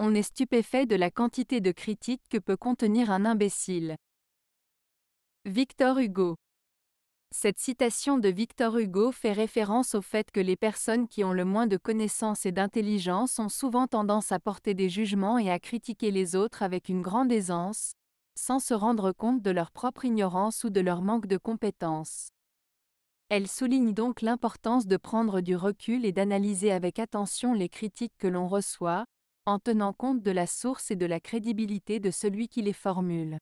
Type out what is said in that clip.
on est stupéfait de la quantité de critiques que peut contenir un imbécile. Victor Hugo Cette citation de Victor Hugo fait référence au fait que les personnes qui ont le moins de connaissances et d'intelligence ont souvent tendance à porter des jugements et à critiquer les autres avec une grande aisance, sans se rendre compte de leur propre ignorance ou de leur manque de compétences. Elle souligne donc l'importance de prendre du recul et d'analyser avec attention les critiques que l'on reçoit, en tenant compte de la source et de la crédibilité de celui qui les formule.